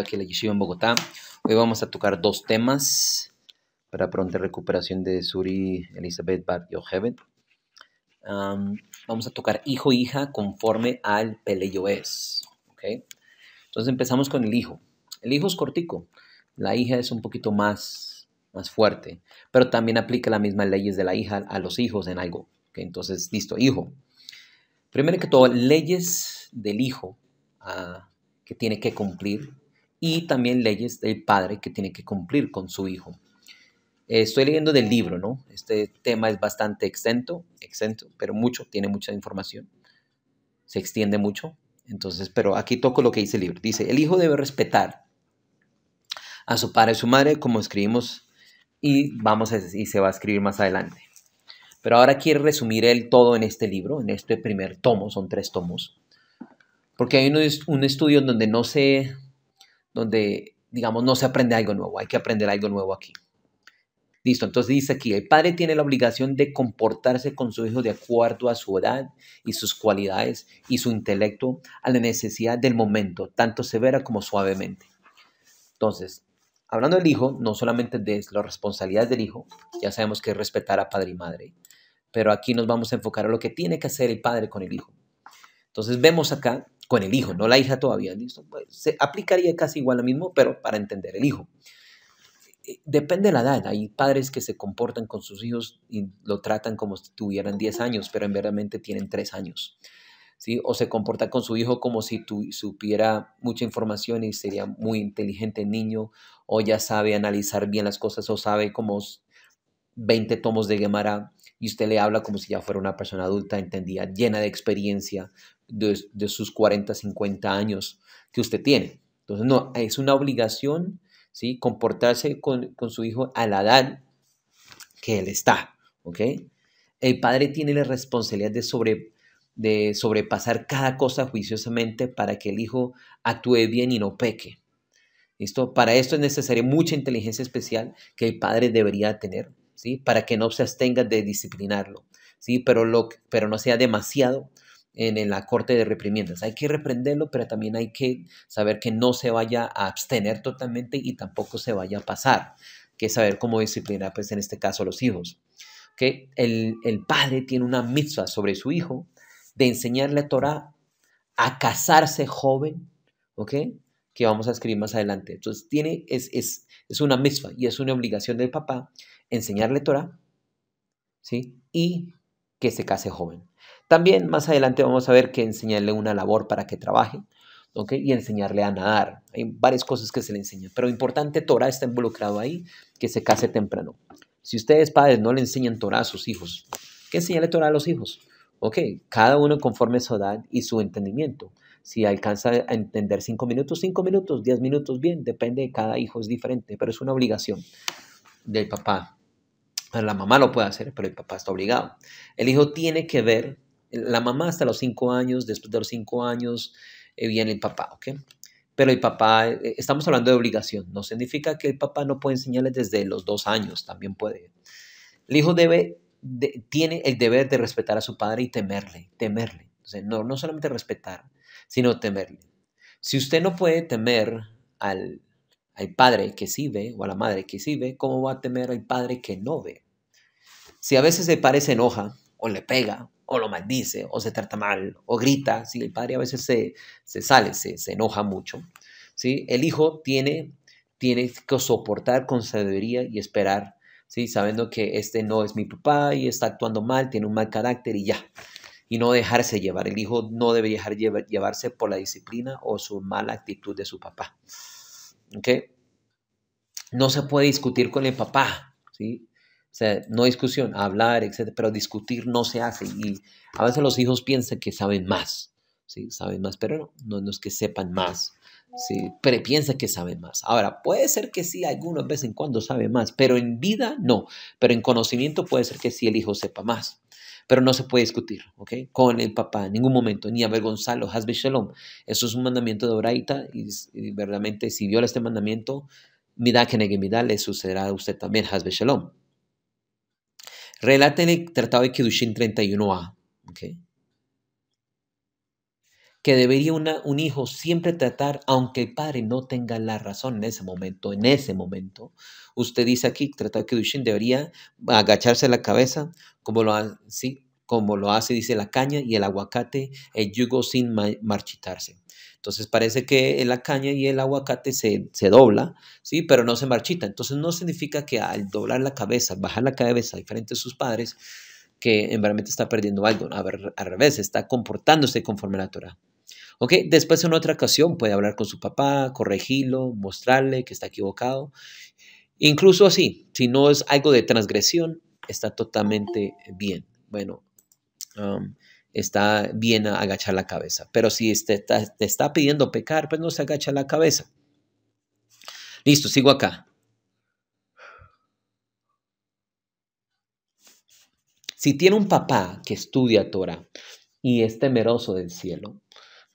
aquí en la Yeshiva en Bogotá. Hoy vamos a tocar dos temas para pronta recuperación de Suri Elizabeth Bar Yocheved. Heaven vamos a tocar hijo hija conforme al Peleyoes. ¿okay? Entonces empezamos con el hijo. El hijo es cortico, la hija es un poquito más, más fuerte, pero también aplica las mismas leyes de la hija a los hijos en algo. Entonces, listo, hijo. Primero que todo, leyes del hijo ah, que tiene que cumplir y también leyes del padre que tiene que cumplir con su hijo. Eh, estoy leyendo del libro, ¿no? Este tema es bastante exento, exento, pero mucho, tiene mucha información, se extiende mucho. Entonces, pero aquí toco lo que dice el libro. Dice, el hijo debe respetar a su padre y su madre, como escribimos, y, vamos a, y se va a escribir más adelante. Pero ahora quiere resumir él todo en este libro, en este primer tomo, son tres tomos, porque hay un, un estudio en donde no se donde, digamos, no se aprende algo nuevo, hay que aprender algo nuevo aquí. Listo, entonces dice aquí, el padre tiene la obligación de comportarse con su hijo de acuerdo a su edad y sus cualidades y su intelecto a la necesidad del momento, tanto severa como suavemente. Entonces, hablando del hijo, no solamente de las responsabilidades del hijo, ya sabemos que es respetar a padre y madre, pero aquí nos vamos a enfocar a lo que tiene que hacer el padre con el hijo. Entonces vemos acá con el hijo, no la hija todavía, ¿listo? Se aplicaría casi igual lo mismo, pero para entender el hijo. Eh, depende de la edad, hay padres que se comportan con sus hijos y lo tratan como si tuvieran 10 años, pero en verdad tienen 3 años. ¿Sí? o se comporta con su hijo como si tú supiera mucha información y sería muy inteligente niño, o ya sabe analizar bien las cosas, o sabe como 20 tomos de Gemara y usted le habla como si ya fuera una persona adulta, entendida, llena de experiencia de, de sus 40, 50 años que usted tiene. Entonces, no, es una obligación, ¿sí? Comportarse con, su hijo a la edad que él está, ¿ok? El padre tiene la responsabilidad de, sobre, de sobrepasar cada cosa juiciosamente para que el hijo actúe bien y no peque. Esto Para esto es necesaria mucha inteligencia especial que el padre debería tener. Para que no se abstenga de disciplinarlo, ¿sí? Pero, lo, pero no sea demasiado en, la corte de reprimendas Hay que reprenderlo, pero también hay que saber que no se vaya a abstener totalmente y tampoco se vaya a pasar, que saber cómo disciplinar, pues en este caso, a los hijos. que el, el, padre tiene una mitzvah sobre su hijo de enseñarle a Torah a casarse joven, ¿ok? que vamos a escribir más adelante. Entonces, tiene, es, es, es una misma y es una obligación del papá enseñarle Torah ¿sí? y que se case joven. También más adelante vamos a ver que enseñarle una labor para que trabaje y enseñarle a nadar. Hay varias cosas que se le enseñan, pero importante, Torah está involucrado ahí, que se case temprano. Si ustedes padres no le enseñan Torah a sus hijos, que enseñarle Torah a los hijos. Ok, cada uno conforme su edad y su entendimiento. Si alcanza a entender cinco minutos, cinco minutos, diez minutos, bien, depende de cada hijo, es diferente, pero es una obligación del papá. La mamá lo puede hacer, pero el papá está obligado. El hijo tiene que ver, la mamá hasta los cinco años, después de los cinco años eh, viene el papá, ¿ok? pero el papá, eh, eh, estamos hablando de obligación, no significa que el papá no puede enseñarle desde los dos años, también puede. El hijo debe, tiene el deber de respetar a su padre y temerle, temerle. no, no solamente respetar, sino temerle. Si usted no puede temer al, padre que sí ve o a la madre que sí ve, ¿cómo va a temer al padre que no ve? Si a veces el padre se enoja o le pega o lo maldice o se trata mal o grita, si el padre a veces se, sale, se, enoja mucho, ¿sí? el hijo tiene, tiene que soportar con sabiduría y esperar, ¿sí? sabiendo que este no es mi papá y está actuando mal, tiene un mal carácter y ya y no dejarse llevar. El hijo no debe dejar llevarse por la disciplina o su mala actitud de su papá. ¿Okay? No se puede discutir con el papá, ¿sí? O sea, no discusión, hablar, etcétera, pero discutir no se hace. Y a veces los hijos piensan que saben más, ¿sí? Saben más, pero no, no, es que sepan más, ¿sí? Pero piensan que saben más. Ahora, puede ser que sí, de vez en cuando sabe más, pero en vida no. Pero en conocimiento puede ser que sí el hijo sepa más. Pero no se puede discutir, ¿ok? Con el papá, en ningún momento, ni avergonzarlo, has shalom. Eso es un mandamiento de Oraita y, verdaderamente si viola este mandamiento, que le sucederá a usted también, has shalom. el Tratado de Kiddushin 31a, ¿ok? que debería una, un hijo siempre tratar, aunque el padre no tenga la razón en ese momento, en ese momento. Usted dice aquí, Tratado de Kiddushin debería agacharse la cabeza, como lo, hace, dice la caña y el aguacate, el yugo sin marchitarse. Entonces parece que la caña y el aguacate se, se, dobla, ¿sí? pero no se marchita. Entonces no significa que al doblar la cabeza, bajar la cabeza diferente frente sus padres, que en realmente está perdiendo algo. A ver, Al revés, está comportándose conforme a la Torah. ¿Ok? Después en otra ocasión puede hablar con su papá, corregirlo, mostrarle que está equivocado. Incluso así, si no es algo de transgresión, está totalmente bien. Bueno, um, está bien agachar la cabeza. Pero si te está, te está, pidiendo pecar, pues no se agacha la cabeza. Listo, sigo acá. Si tiene un papá que estudia Torah y es temeroso del cielo,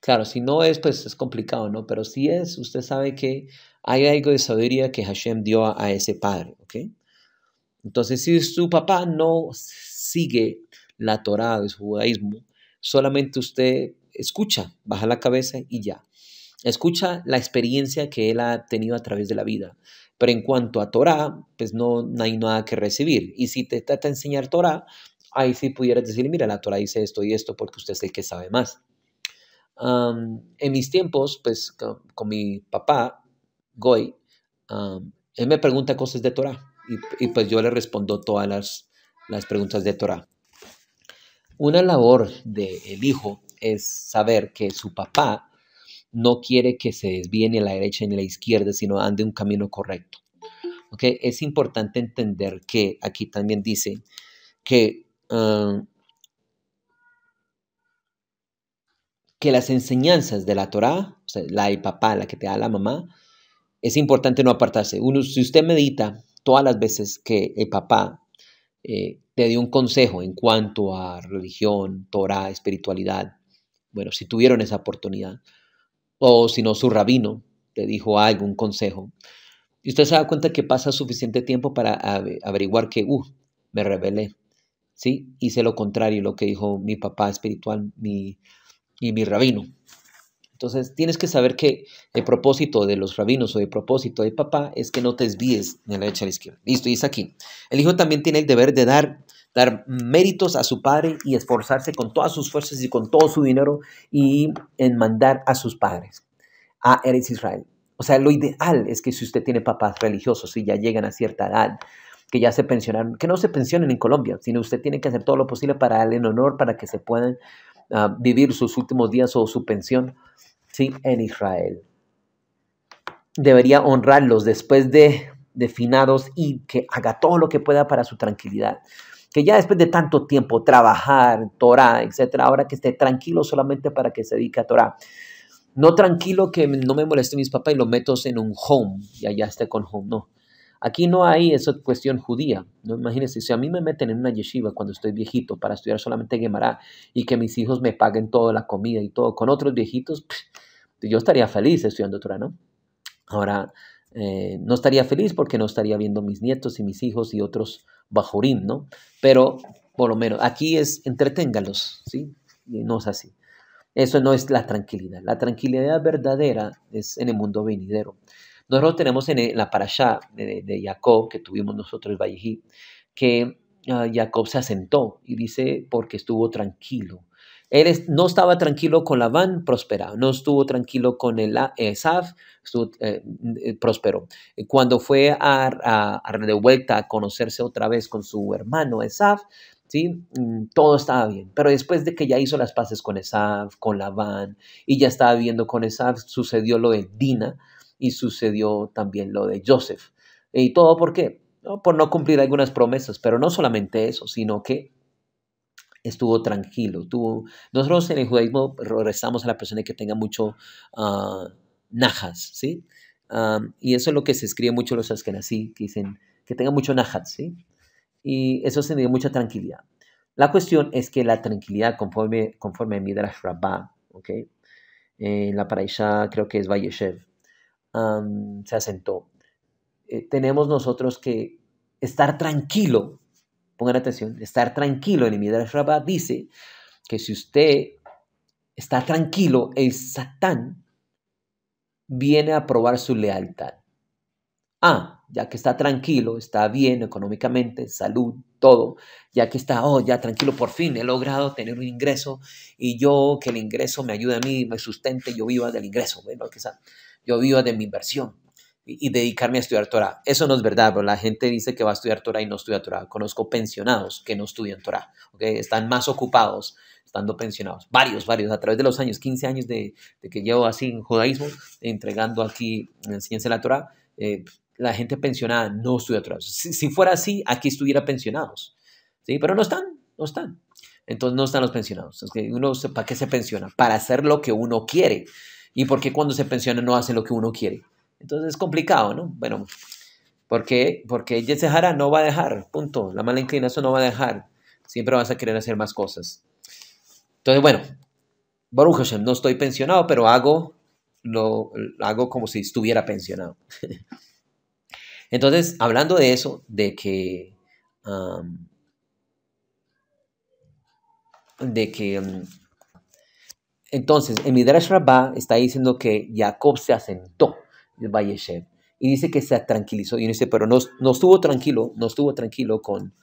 claro, si no es, pues es complicado, ¿no? Pero si es, usted sabe que hay algo de sabiduría que Hashem dio a, a ese padre, ¿ok? Entonces, si su papá no sigue la Torá de su judaísmo, solamente usted escucha, baja la cabeza y ya. Escucha la experiencia que él ha tenido a través de la vida. Pero en cuanto a Torá, pues no, hay nada que recibir. Y si te trata de enseñar Torá, ahí sí pudieras decir, mira, la Torá dice esto y esto porque usted es el que sabe más. en mis tiempos, pues con, mi papá, Goy, él me pregunta cosas de Torah y, pues yo le respondo todas las, preguntas de Torah. Una labor del hijo es saber que su papá no quiere que se desvíe ni a la derecha ni a la izquierda, sino ande un camino correcto. ¿Okay? Es importante entender que aquí también dice que, um, que las enseñanzas de la Torah, o la del papá, la que te da la mamá, es importante no apartarse. Uno, si usted medita todas las veces que el papá eh, te dio un consejo en cuanto a religión, Torah, espiritualidad, bueno, si tuvieron esa oportunidad, o si no, su rabino te dijo algún consejo, y usted se da cuenta que pasa suficiente tiempo para averiguar que, uh, me rebelé, ¿sí? Hice lo contrario, lo que dijo mi papá espiritual mi, y mi rabino. Entonces tienes que saber que el propósito de los rabinos o el propósito de papá es que no te desvíes de la derecha a la izquierda. Listo, y es aquí. El hijo también tiene el deber de dar, dar méritos a su padre y esforzarse con todas sus fuerzas y con todo su dinero y en mandar a sus padres a eres Israel. O sea, lo ideal es que si usted tiene papás religiosos y ya llegan a cierta edad, que ya se pensionaron, que no se pensionen en Colombia, sino usted tiene que hacer todo lo posible para darle en honor, para que se puedan ah, vivir sus últimos días o su pensión ¿sí? en Israel. Debería honrarlos después de, de finados y que haga todo lo que pueda para su tranquilidad que ya después de tanto tiempo trabajar, Torah, etcétera, ahora que esté tranquilo solamente para que se dedique a Torah. No tranquilo que no me moleste mis papás y lo meto en un home y allá esté con home, no. Aquí no hay esa cuestión judía. ¿no? Imagínense, si a mí me meten en una yeshiva cuando estoy viejito para estudiar solamente Gemara y que mis hijos me paguen toda la comida y todo, con otros viejitos, yo estaría feliz estudiando Torah, ¿no? Ahora, eh, no estaría feliz porque no estaría viendo mis nietos y mis hijos y otros bajurín, ¿no? Pero, por lo menos, aquí es entreténgalos, ¿sí? no es así. Eso no es la tranquilidad. La tranquilidad verdadera es en el mundo venidero. Nosotros tenemos en la parasha de, Jacob, que tuvimos nosotros el Vallejí, que ah, Jacob se asentó y dice porque estuvo tranquilo. Él no estaba tranquilo con Labán, prosperado. No estuvo tranquilo con el Esaf, eh, eh, eh, prosperó. Cuando fue a, a, a, de vuelta a conocerse otra vez con su hermano Esaf, ¿sí? Mm, todo estaba bien. Pero después de que ya hizo las paces con Esaf, con Labán, y ya estaba viendo con Esaf, sucedió lo de Dina, y sucedió también lo de Joseph. ¿Y todo por qué? Por no cumplir algunas promesas, pero no solamente eso, sino que estuvo tranquilo. Tuvo... Nosotros en el judaísmo rezamos a la persona que tenga mucho ah, najas, ¿sí? Ah, y eso es lo que se escribe mucho los askenazí, que dicen que tenga mucho najas, ¿sí? Y eso se dio mucha tranquilidad. La cuestión es que la tranquilidad, conforme, conforme a Midrash Rabbah, ¿ok? En la paraisha creo que es Vayeshev, se asentó. Eh, tenemos nosotros que estar tranquilo, pongan atención, estar tranquilo. En Midrash Rabbah dice que si usted está tranquilo, el Satán viene a probar su lealtad. Ah, ya que está tranquilo, está bien económicamente, salud, todo, ya que está, oh, ya tranquilo, por fin he logrado tener un ingreso y yo que el ingreso me ayude a mí, me sustente, yo viva del ingreso. Bueno, que yo viva de mi inversión y, dedicarme a estudiar Torah. Eso no es verdad, pero la gente dice que va a estudiar Torah y no estudia Torah. Conozco pensionados que no estudian Torah, ¿okay? están más ocupados estando pensionados. Varios, varios, a través de los años, 15 años de, que llevo así en judaísmo, entregando aquí en enseñanza de la Torah, eh, la gente pensionada no estudia Torah. Si, fuera así, aquí estuviera pensionados, ¿sí? pero no están, no están. Entonces no están los pensionados. que uno, ¿Para qué se pensiona? Para hacer lo que uno quiere y por qué cuando se pensiona no hace lo que uno quiere. Entonces es complicado, ¿no? Bueno, porque Porque Jesse no va a dejar, punto. La mala inclinación no va a dejar. Siempre vas a querer hacer más cosas. Entonces, bueno, Baruch no estoy pensionado, pero hago, lo, hago como si estuviera pensionado. Entonces, hablando de eso, de que... Um, de que um, entonces, en Midrash Rabbah está diciendo que Jacob se asentó en Shev y dice que se tranquilizó. Y dice, pero no, estuvo tranquilo, no estuvo tranquilo con,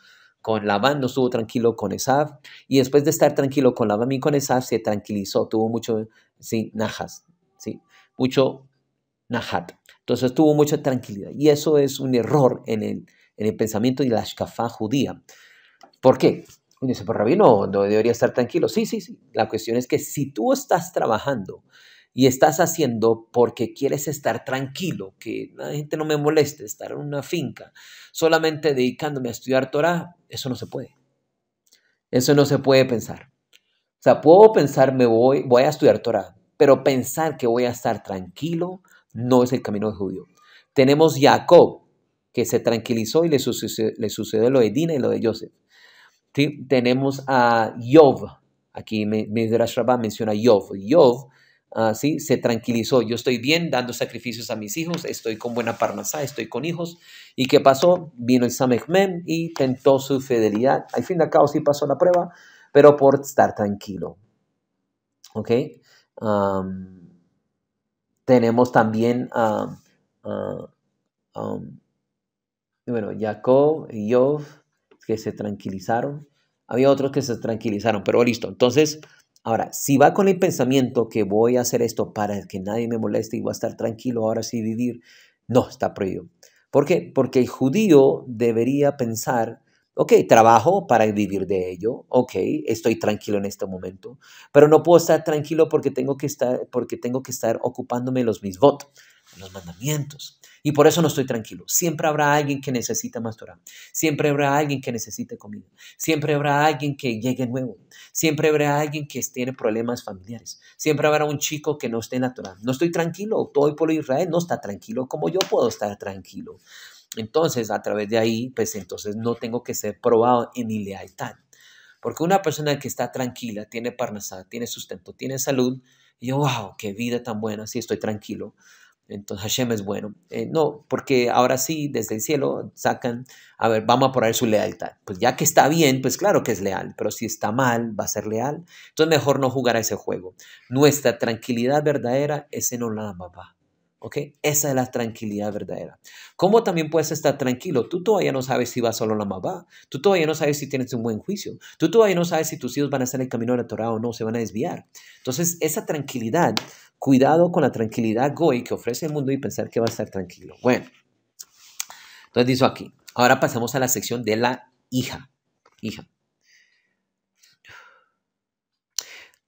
con Labán, no estuvo tranquilo con Esav. Y después de estar tranquilo con Labán y con Esav, se tranquilizó, tuvo mucho, sí, najas, sí, mucho najat. Entonces tuvo mucha tranquilidad. Y eso es un error en el, pensamiento de la Shkafá judía. ¿Por qué? dice, pero pues, Rabino, no debería estar tranquilo. Sí, sí, sí. La cuestión es que si tú estás trabajando y estás haciendo porque quieres estar tranquilo, que la gente no me moleste, estar en una finca, solamente dedicándome a estudiar Torah, eso no se puede. Eso no se puede pensar. O sea, puedo pensar, me voy, voy a estudiar Torah, pero pensar que voy a estar tranquilo no es el camino de judío. Tenemos Jacob, que se tranquilizó y le sucedió, le sucedió lo de Dina y lo de Joseph. Tenemos a Yov, Aquí Midrash Rabbah menciona a Yov ah, se tranquilizó. Yo estoy bien dando sacrificios a mis hijos, estoy con buena parnasá, estoy con hijos. ¿Y qué pasó? Vino el Samechmen y tentó su fidelidad. Al fin de al sí pasó la prueba, pero por estar tranquilo. ¿Ok? tenemos también a... y bueno, Jacob, Yov que se tranquilizaron. Había otros que se tranquilizaron, pero listo. Entonces, ahora, si va con el pensamiento que voy a hacer esto para que nadie me moleste y voy a estar tranquilo ahora sí vivir, no, está prohibido. ¿Por qué? Porque el judío debería pensar, ok, trabajo para vivir de ello, ok, estoy tranquilo en este momento, pero no puedo estar tranquilo porque tengo que estar, porque tengo que estar ocupándome los mis votos en los mandamientos. Y por eso no estoy tranquilo. Siempre habrá alguien que necesita más Torah. Siempre habrá alguien que necesite comida. Siempre habrá alguien que llegue nuevo. Siempre habrá alguien que tiene problemas familiares. Siempre habrá un chico que no esté en la Torah. No estoy tranquilo. Todo el pueblo de Israel no está tranquilo como yo puedo estar tranquilo. Entonces, a través de ahí, pues entonces no tengo que ser probado en mi lealtad. Porque una persona que está tranquila, tiene parnasada, tiene sustento, tiene salud, yo, wow, qué vida tan buena, si estoy tranquilo. Entonces Hashem es bueno. Eh, no, porque ahora sí, desde el cielo sacan, a ver, vamos a poner su lealtad. Pues ya que está bien, pues claro que es leal, pero si está mal, va a ser leal. Entonces mejor no jugar a ese juego. Nuestra tranquilidad verdadera es en Olam papá ¿Ok? Esa es la tranquilidad verdadera. ¿Cómo también puedes estar tranquilo? Tú todavía no sabes si vas solo la mamá. Tú todavía no sabes si tienes un buen juicio. Tú todavía no sabes si tus hijos van a estar en el camino de la Torah o no, se van a desviar. Entonces, esa tranquilidad, cuidado con la tranquilidad goy que ofrece el mundo y pensar que va a estar tranquilo. Bueno, entonces dice aquí. Ahora pasamos a la sección de la hija. Hija.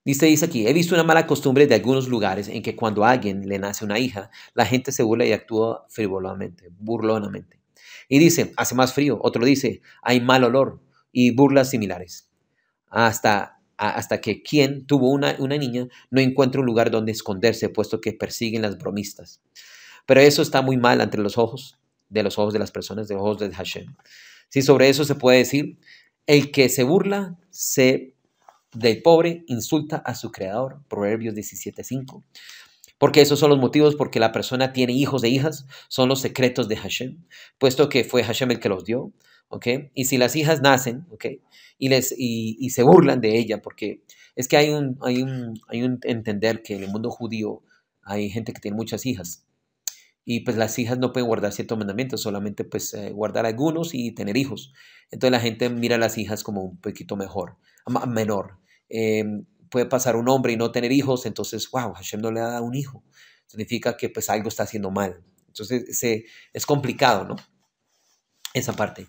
Dice, aquí, he visto una mala costumbre de algunos lugares en que cuando a alguien le nace una hija, la gente se burla y actúa frivolamente, burlonamente. Y dice, hace más frío. Otro dice, hay mal olor y burlas similares. Hasta, hasta que quien tuvo una, niña no encuentra un lugar donde esconderse, puesto que persiguen las bromistas. Pero eso está muy mal ante los ojos de los ojos de las personas, de los ojos de Hashem. Si sobre eso se puede decir, el que se burla se del pobre insulta a su creador, Proverbios 17.5. Porque esos son los motivos porque la persona tiene hijos de hijas, son los secretos de Hashem, puesto que fue Hashem el que los dio, ¿ok? Y si las hijas nacen, ¿ok? Y, les, y, se burlan de ella, porque es que hay un, hay, un, entender que en el mundo judío hay gente que tiene muchas hijas, y pues las hijas no pueden guardar ciertos mandamientos, solamente pues eh, guardar algunos y tener hijos. Entonces la gente mira a las hijas como un poquito mejor, menor. Eh, puede pasar un hombre y no tener hijos, entonces, wow, Hashem no le ha dado un hijo. Significa que pues algo está haciendo mal. Entonces es complicado, ¿no? Esa parte.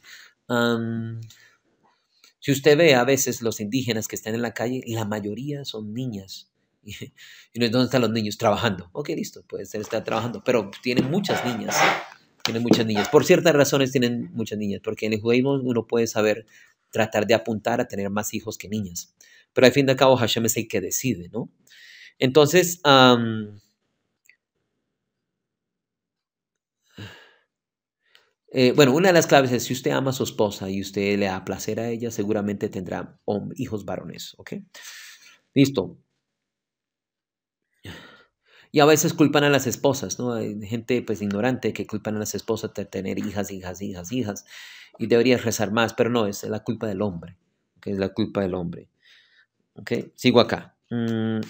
si usted ve a veces los indígenas que están en la calle, la mayoría son niñas. Y, no es dónde están los niños trabajando. Ok, listo, puede ser, trabajando, pero tienen muchas niñas. Tienen muchas niñas. Por ciertas razones tienen muchas niñas, porque en el judaísmo uno puede saber tratar de apuntar a tener más hijos que niñas pero al fin y al cabo Hashem es el que decide, ¿no? Entonces, eh, bueno, una de las claves es si usted ama a su esposa y usted le da placer a ella, seguramente tendrá hijos varones, ¿ok? Listo. Y a veces culpan a las esposas, ¿no? Hay gente pues ignorante que culpan a las esposas de tener hijas, hijas, hijas, hijas. Y debería rezar más, pero no, es la culpa del hombre, que es la culpa del hombre. Ok, sigo acá. Mm.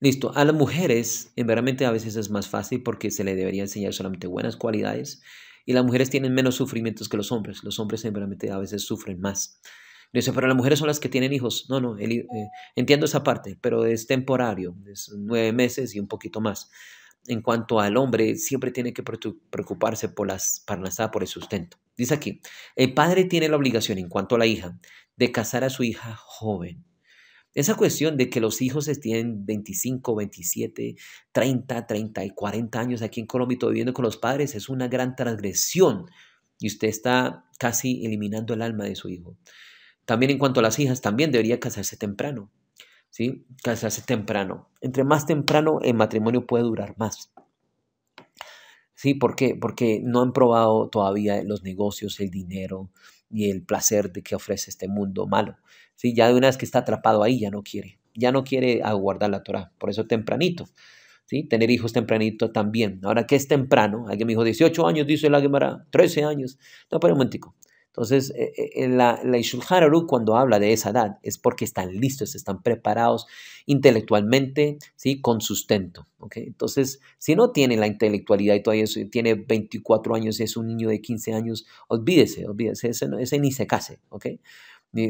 Listo, a las mujeres, en verdad a veces es más fácil porque se le debería enseñar solamente buenas cualidades y las mujeres tienen menos sufrimientos que los hombres. Los hombres, en verdad a veces sufren más. Dice, pero las mujeres son las que tienen hijos. No, no, eh, entiendo esa parte, pero es temporario, es nueve meses y un poquito más en cuanto al hombre, siempre tiene que preocuparse por las por el sustento. Dice aquí, el padre tiene la obligación en cuanto a la hija de casar a su hija joven. Esa cuestión de que los hijos estén 25, 27, 30, 30 y 40 años aquí en Colombia y viviendo con los padres es una gran transgresión y usted está casi eliminando el alma de su hijo. También en cuanto a las hijas, también debería casarse temprano. ¿sí? Casarse temprano. Entre más temprano, el matrimonio puede durar más. ¿Sí? ¿Por qué? Porque no han probado todavía los negocios, el dinero y el placer de que ofrece este mundo malo. ¿Sí? Ya de una vez que está atrapado ahí, ya no quiere. Ya no quiere aguardar la Torah. Por eso tempranito. ¿Sí? Tener hijos tempranito también. Ahora, ¿qué es temprano? Alguien me dijo 18 años, dice la Gemara, 13 años. No, pero un momentico. Entonces, eh, eh, eh, la, cuando habla de esa edad es porque están listos, están preparados intelectualmente, ¿sí? Con sustento, ¿ok? Entonces, si no tiene la intelectualidad y todavía tiene 24 años y es un niño de 15 años, olvídese, olvídese, ese, ni se case, ¿ok?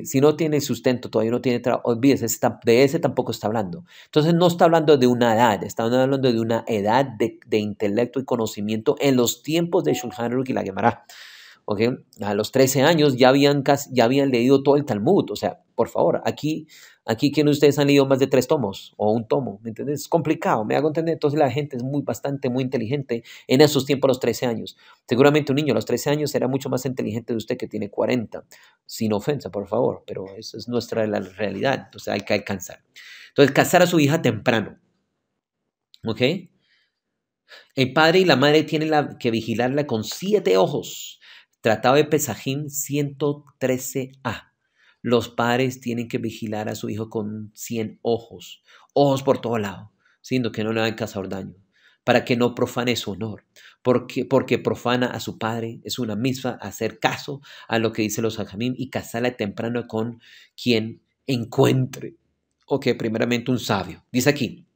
Si no tiene sustento, todavía no tiene trabajo, olvídese, de ese tampoco está hablando. Entonces no está hablando de una edad, está hablando de una edad de, intelecto y conocimiento en los tiempos de Shulchan Aruch y la Gemara. A los 13 años ya habían, ya habían leído todo el Talmud, o sea, por favor, aquí, aquí ¿quién de ustedes han leído más de tres tomos o un tomo? ¿Me Es complicado, me hago entender. Entonces la gente es muy, bastante, muy inteligente en esos tiempos, a los 13 años. Seguramente un niño a los 13 años era mucho más inteligente de usted que tiene 40, sin ofensa, por favor, pero esa es nuestra la realidad, entonces hay que alcanzar. Entonces, casar a su hija temprano, ¿ok? El padre y la madre tienen la, que vigilarla con siete ojos Tratado de Pesajín 113a. Los padres tienen que vigilar a su hijo con 100 ojos, ojos por todo lado, siendo que no le hagan causar daño, para que no profane su honor, porque, porque profana a su padre, es una misma hacer caso a lo que dice los ajamim y casarla temprano con quien encuentre, o que primeramente un sabio. Dice aquí,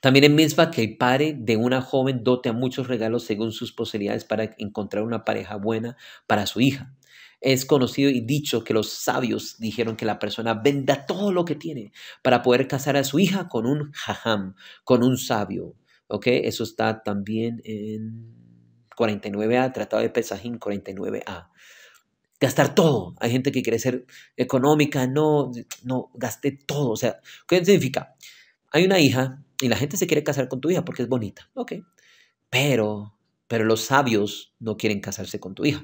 también en Mitzvah que el padre de una joven dote a muchos regalos según sus posibilidades para encontrar una pareja buena para su hija. Es conocido y dicho que los sabios dijeron que la persona venda todo lo que tiene para poder casar a su hija con un jajam, con un sabio. ¿Ok? Eso está también en 49A, Tratado de Pesajín 49A. Gastar todo. Hay gente que quiere ser económica, no, no, gaste todo. O sea, ¿qué significa? Hay una hija y la gente se quiere casar con tu hija porque es bonita. Ok. Pero, pero los sabios no quieren casarse con tu hija.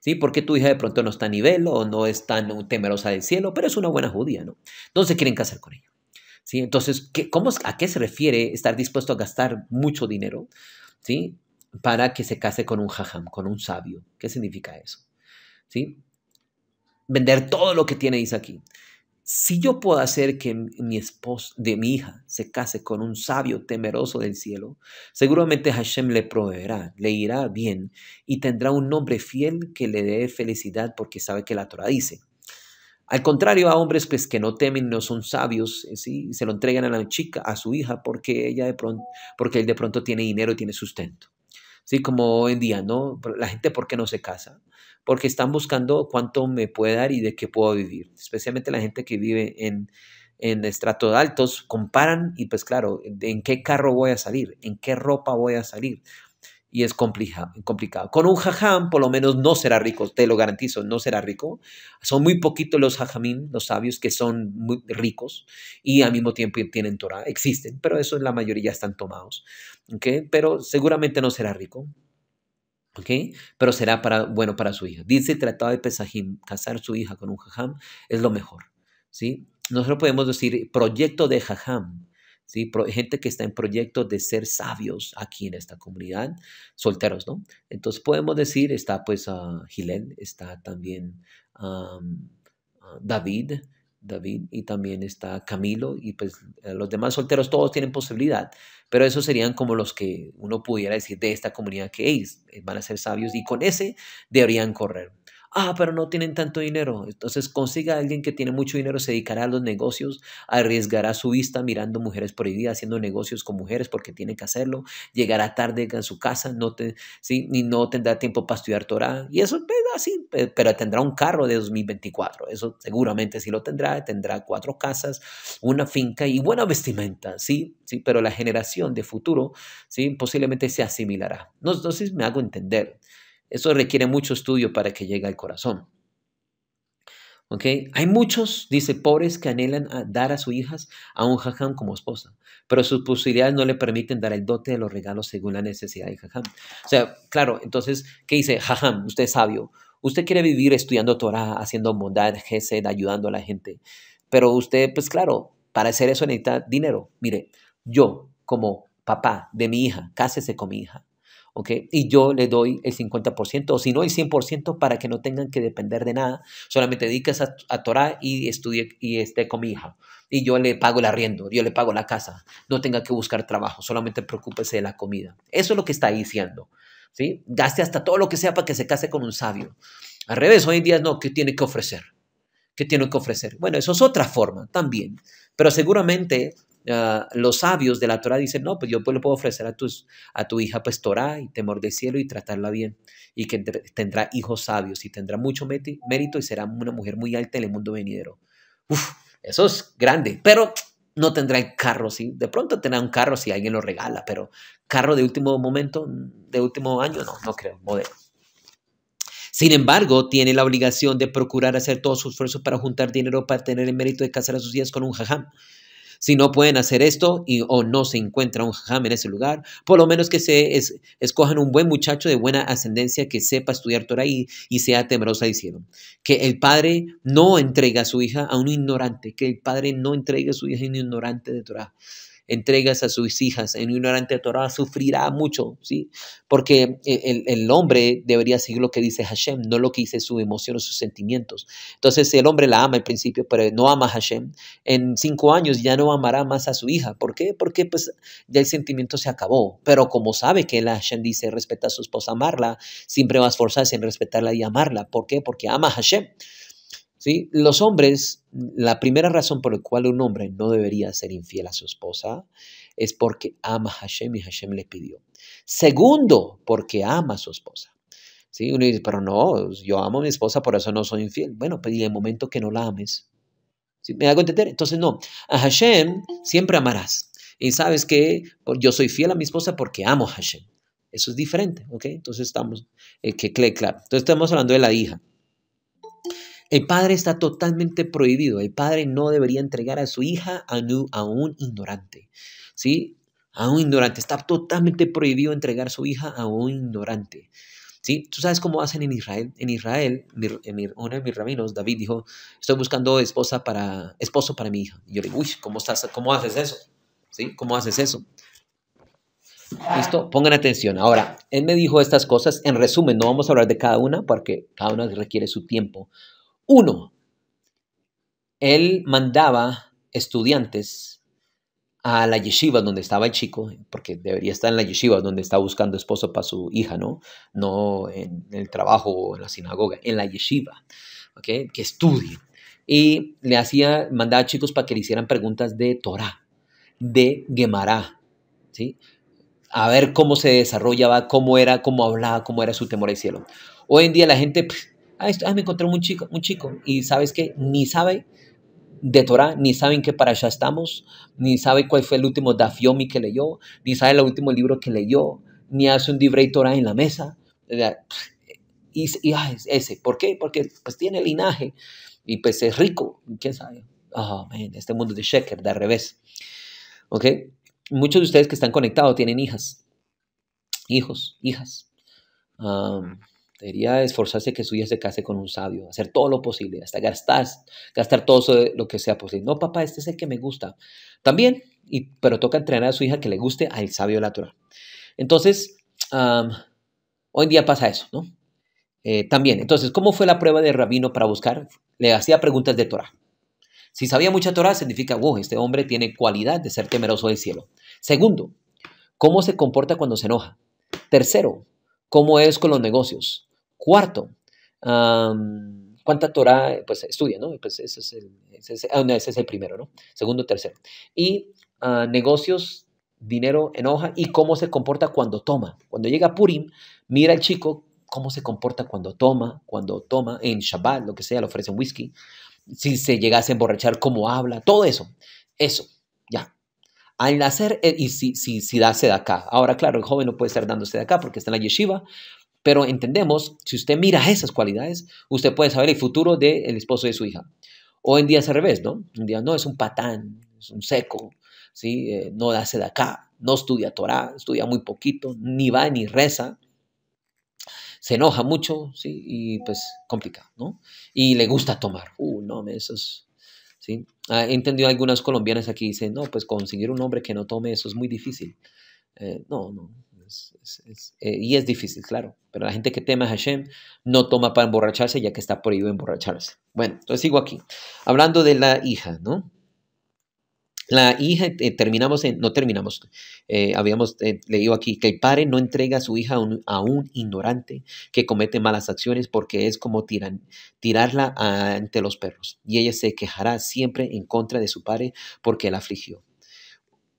¿Sí? Porque tu hija de pronto no está a nivel o no es tan temerosa del cielo, pero es una buena judía, ¿no? Entonces quieren casar con ella. ¿Sí? Entonces, ¿qué, ¿a qué se refiere estar dispuesto a gastar mucho dinero? ¿Sí? Para que se case con un jajam, con un sabio. ¿Qué significa eso? ¿Sí? Vender todo lo que tiene, dice aquí si yo puedo hacer que mi esposo, de mi hija, se case con un sabio temeroso del cielo, seguramente Hashem le proveerá, le irá bien y tendrá un nombre fiel que le dé felicidad porque sabe que la Torah dice. Al contrario a hombres pues, que no temen, no son sabios, eh, si se lo entregan a la chica, a su hija, porque, ella de pronto, porque él de pronto tiene dinero y tiene sustento. ¿sí? Como hoy en día, ¿no? La gente, ¿por qué no se casa? Porque están buscando cuánto me puede dar y de qué puedo vivir, especialmente la gente que vive en, en estratos altos, comparan y pues claro, en qué carro voy a salir, en qué ropa voy a salir, y es complicado. Con un jajam, por lo menos, no será rico, te lo garantizo, no será rico. Son muy poquitos los jajamín, los sabios, que son muy ricos y al mismo tiempo tienen Torah. Existen, pero eso en la mayoría están tomados. ¿okay? Pero seguramente no será rico. ¿okay? Pero será para, bueno para su hija. Dice el Tratado de Pesajim, casar su hija con un jajam es lo mejor. ¿sí? Nosotros podemos decir proyecto de jajam ¿sí? gente que está en proyecto de ser sabios aquí en esta comunidad, solteros, ¿no? Entonces podemos decir, está pues ah, Gilén, está también ah, David, David y también está Camilo y pues eh, los demás solteros todos tienen posibilidad, pero esos serían como los que uno pudiera decir de esta comunidad que es van a ser sabios y con ese deberían correr ah, pero no tienen tanto dinero. Entonces consiga a alguien que tiene mucho dinero, se dedicará a los negocios, arriesgará su vista mirando mujeres por prohibidas, haciendo negocios con mujeres porque tiene que hacerlo, llegará tarde en su casa, no te, ¿sí? y no tendrá tiempo para estudiar Torah. Y eso es pues, así, pero tendrá un carro de 2024, eso seguramente sí lo tendrá, tendrá cuatro casas, una finca y buena vestimenta, sí, sí, pero la generación de futuro, sí, posiblemente se asimilará. No, no sé me hago entender. Eso requiere mucho estudio para que llegue al corazón. Hay muchos, dice, pobres que anhelan dar a sus hijas a un jajam como esposa, pero sus posibilidades no le permiten dar el dote de los regalos según la necesidad de jajam. O sea, claro, entonces, ¿qué dice? Jajam, usted es sabio, usted quiere vivir estudiando Torah, haciendo bondad, gesed, ayudando a la gente, pero usted, pues claro, para hacer eso necesita dinero. Mire, yo como papá de mi hija, cásese con mi hija, ¿ok? Y yo le doy el 50% o si no el 100% para que no tengan que depender de nada, solamente dedicas a, a Torah y estudie y esté con mi hija. Y yo le pago el arriendo, yo le pago la casa, no tenga que buscar trabajo, solamente preocúpese de la comida. Eso es lo que está diciendo, ¿sí? Gaste hasta todo lo que sea para que se case con un sabio. Al revés, hoy en día no, ¿qué tiene que ofrecer? ¿Qué tiene que ofrecer? Bueno, eso es otra forma también, pero seguramente Ah, los sabios de la Torah dicen, no, pues yo pues, le puedo ofrecer a, tus, a tu hija pues Torah y temor de cielo y tratarla bien y que tendrá hijos sabios y tendrá mucho mérito y será una mujer muy alta en el mundo venidero. Uf, eso es grande, pero no tendrá el carro, ¿sí? De pronto tendrá un carro si alguien lo regala, pero carro de último momento, de último año, no, no creo, Sin embargo, tiene la obligación de procurar hacer todos sus esfuerzos para juntar dinero para tener el mérito de casar a sus hijas con un jajam. Si no pueden hacer esto o no se encuentra un jajam en ese lugar, por lo menos que se escojan un buen muchacho de buena ascendencia que sepa estudiar Torah y, sea temerosa diciendo. Que el padre no entregue a su hija a un ignorante, que el padre no entregue a su hija a un ignorante de Torah entregas a sus hijas. En ignorante Torah sufrirá mucho, ¿sí? Porque el, hombre debería seguir lo que dice Hashem, no lo que dice su emoción o sus sentimientos. Entonces, el hombre la ama al principio, pero no ama a Hashem. En cinco años ya no amará más a su hija. ¿Por qué? Porque pues ya el sentimiento se acabó. Pero como sabe que Hashem dice respeta a su esposa, amarla, siempre va a esforzarse en respetarla y amarla. ¿Por qué? Porque ama a Hashem. Los hombres, la primera razón por la cual un hombre no debería ser infiel a su esposa es porque ama a Hashem y Hashem le pidió. Segundo, porque ama a su esposa. ¿Sí? Uno dice, pero no, yo amo a mi esposa, por eso no soy infiel. Bueno, pero pues, el momento que no la ames, ¿me hago entender? Entonces, no, a Hashem siempre amarás. Y sabes que yo soy fiel a mi esposa porque amo a Hashem. Eso es diferente, ¿ok? Entonces estamos, eh, que claro. Entonces estamos hablando de la hija. El padre está totalmente prohibido. El padre no debería entregar a su hija a un, ignorante. ¿Sí? A un ignorante. Está totalmente prohibido entregar a su hija a un ignorante. ¿Sí? Tú sabes cómo hacen en Israel. En Israel, uno de mis rabinos, David, dijo: Estoy buscando esposa para, esposo para mi hija. Y yo le digo: Uy, ¿cómo, estás, ¿cómo haces eso? ¿Sí? ¿Cómo haces eso? ¿Listo? Pongan atención. Ahora, él me dijo estas cosas. En resumen, no vamos a hablar de cada una porque cada una requiere su tiempo. Uno, él mandaba estudiantes a la yeshiva donde estaba el chico, porque debería estar en la yeshiva donde estaba buscando esposo para su hija, ¿no? No en el trabajo o en la sinagoga, en la yeshiva, ¿ok? Que estudie. Y le hacía, mandaba a chicos para que le hicieran preguntas de Torah, de Gemara, ¿sí? A ver cómo se desarrollaba, cómo era, cómo hablaba, cómo era su temor al cielo. Hoy en día la gente... Pues, ah, esto, ah, me encontré un chico, un chico, y sabes que ni sabe de Torah, ni sabe en qué para allá estamos, ni sabe cuál fue el último dafiomi que leyó, ni sabe el último libro que leyó, ni hace un Divrei Torah en la mesa. Y, y ah, ese, ¿por qué? Porque pues tiene linaje y pues es rico, quién sabe. Oh, man, este mundo de Sheker, de al revés. ¿Ok? Muchos de ustedes que están conectados tienen hijas, hijos, hijas. Um, Debería esforzarse que su hija se case con un sabio, hacer todo lo posible, hasta gastar, gastar todo lo que sea posible. No, papá, este es el que me gusta. También, y, pero toca entrenar a su hija que le guste al sabio de la Torah, Entonces, hoy en día pasa eso, ¿no? Eh, también, entonces, ¿cómo fue la prueba de Rabino para buscar? Le hacía preguntas de Torah. Si sabía mucha Torah, significa, wow, este hombre tiene cualidad de ser temeroso del cielo. Segundo, ¿cómo se comporta cuando se enoja? Tercero, cómo es con los negocios. Cuarto, cuánta Torah pues, estudia, ¿no? Pues ah, ese es, el, primero, ¿no? Segundo, tercero. Y ah, negocios, dinero en hoja y cómo se comporta cuando toma. Cuando llega Purim, mira al chico cómo se comporta cuando toma, cuando toma en Shabbat, lo que sea, le ofrecen whisky. Si se llegase a emborrachar, cómo habla, todo eso. Eso. Al nacer, eh, y si, si, si acá. Ahora, claro, el joven no puede estar dándose de acá porque está en la yeshiva, pero entendemos, si usted mira esas cualidades, usted puede saber el futuro del el esposo de su hija. Hoy en día es al revés, ¿no? Un día no es un patán, es un seco, ¿sí? Eh, no da de acá, no estudia Torah, estudia muy poquito, ni va ni reza, se enoja mucho, ¿sí? Y pues complicado, ¿no? Y le gusta tomar. Uh, no, eso es ¿sí? Ah, he entendido algunas colombianas aquí dicen, no, pues conseguir un hombre que no tome eso es muy difícil. Eh, no, no. Eh, y es difícil, claro. Pero la gente que teme a Hashem no toma para emborracharse ya que está prohibido emborracharse. Bueno, entonces sigo aquí. Hablando de la hija, ¿no? La hija, eh, terminamos, en, no terminamos, eh, habíamos eh, leído aquí que el padre no entrega a su hija a un, ignorante que comete malas acciones porque es como tirarla ante los perros y ella se quejará siempre en contra de su padre porque la afligió.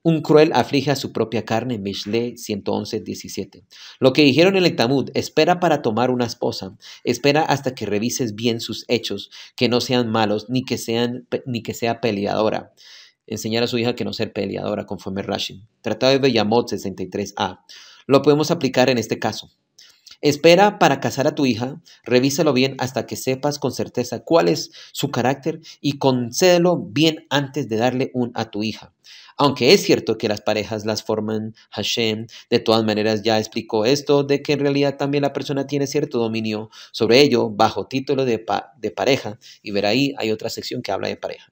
Un cruel aflige a su propia carne, Mishle 111, 17. Lo que dijeron en el Tamud, espera para tomar una esposa, espera hasta que revises bien sus hechos, que no sean malos, ni que, sean, ni que sea peleadora enseñar a su hija que no ser peleadora, conforme Rashid. Tratado de Bellamot 63a. Lo podemos aplicar en este caso. Espera para casar a tu hija, revísalo bien hasta que sepas con certeza cuál es su carácter y concédelo bien antes de darle un a tu hija. Aunque es cierto que las parejas las forman Hashem, de todas maneras ya explicó esto, de que en realidad también la persona tiene cierto dominio sobre ello bajo título de, de pareja, y ver ahí hay otra sección que habla de pareja.